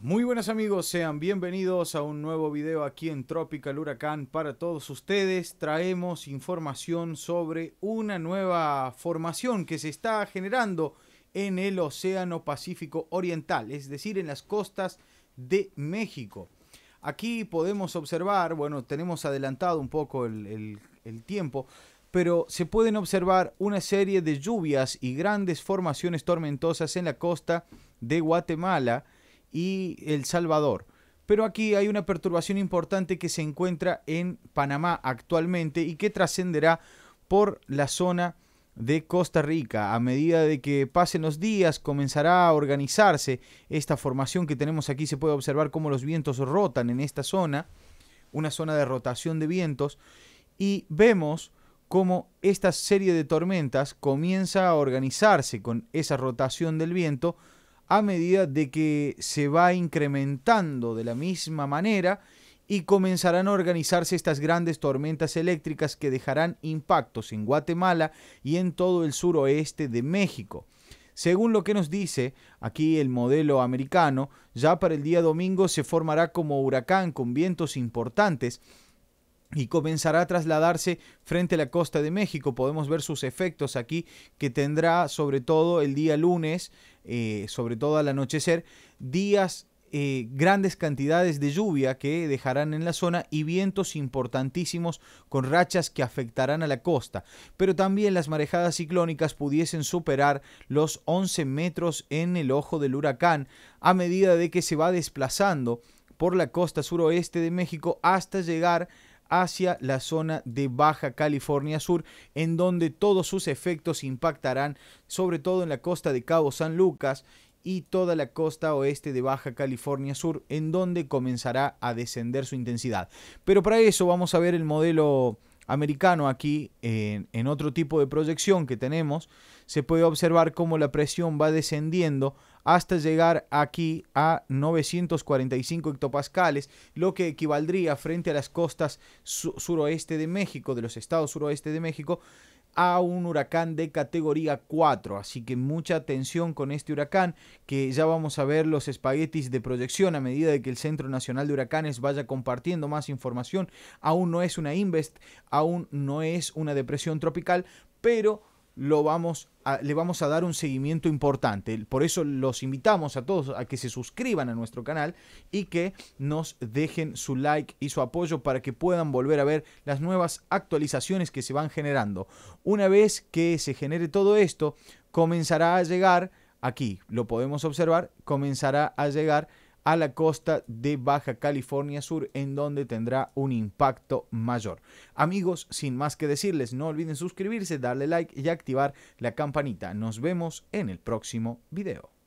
Muy buenas amigos, sean bienvenidos a un nuevo video aquí en Tropical Huracán. Para todos ustedes traemos información sobre una nueva formación que se está generando en el Océano Pacífico Oriental, es decir, en las costas de México. Aquí podemos observar, bueno, tenemos adelantado un poco el, el tiempo, pero se pueden observar una serie de lluvias y grandes formaciones tormentosas en la costa de Guatemala y El Salvador. Pero aquí hay una perturbación importante que se encuentra en Panamá actualmente y que trascenderá por la zona de Costa Rica. A medida de que pasen los días comenzará a organizarse esta formación que tenemos aquí. Se puede observar cómo los vientos rotan en esta zona, una zona de rotación de vientos, y vemos cómo esta serie de tormentas comienza a organizarse con esa rotación del viento a medida de que se va incrementando de la misma manera y comenzarán a organizarse estas grandes tormentas eléctricas que dejarán impactos en Guatemala y en todo el suroeste de México. Según lo que nos dice aquí el modelo americano, ya para el día domingo se formará como huracán con vientos importantes y comenzará a trasladarse frente a la costa de México. Podemos ver sus efectos aquí que tendrá sobre todo el día lunes, eh, sobre todo al anochecer, días eh, grandes cantidades de lluvia que dejarán en la zona y vientos importantísimos con rachas que afectarán a la costa, pero también las marejadas ciclónicas pudiesen superar los 11 metros en el ojo del huracán a medida de que se va desplazando por la costa suroeste de México hasta llegar hacia la zona de Baja California Sur, en donde todos sus efectos impactarán sobre todo en la costa de Cabo San Lucas y toda la costa oeste de Baja California Sur, en donde comenzará a descender su intensidad. Pero para eso vamos a ver el modelo americano aquí, en, otro tipo de proyección que tenemos, se puede observar cómo la presión va descendiendo hasta llegar aquí a 945 hectopascales, lo que equivaldría frente a las costas suroeste de México, de los estados suroeste de México, a un huracán de categoría 4. Así que mucha atención con este huracán, que ya vamos a ver los espaguetis de proyección a medida de que el Centro Nacional de Huracanes vaya compartiendo más información. Aún no es una invest, aún no es una depresión tropical, pero vamos le vamos a dar un seguimiento importante. Por eso los invitamos a todos a que se suscriban a nuestro canal y que nos dejen su like y su apoyo para que puedan volver a ver las nuevas actualizaciones que se van generando. Una vez que se genere todo esto, comenzará a llegar, aquí lo podemos observar, comenzará a llegar a la costa de Baja California Sur, en donde tendrá un impacto mayor. Amigos, sin más que decirles, no olviden suscribirse, darle like y activar la campanita. Nos vemos en el próximo video.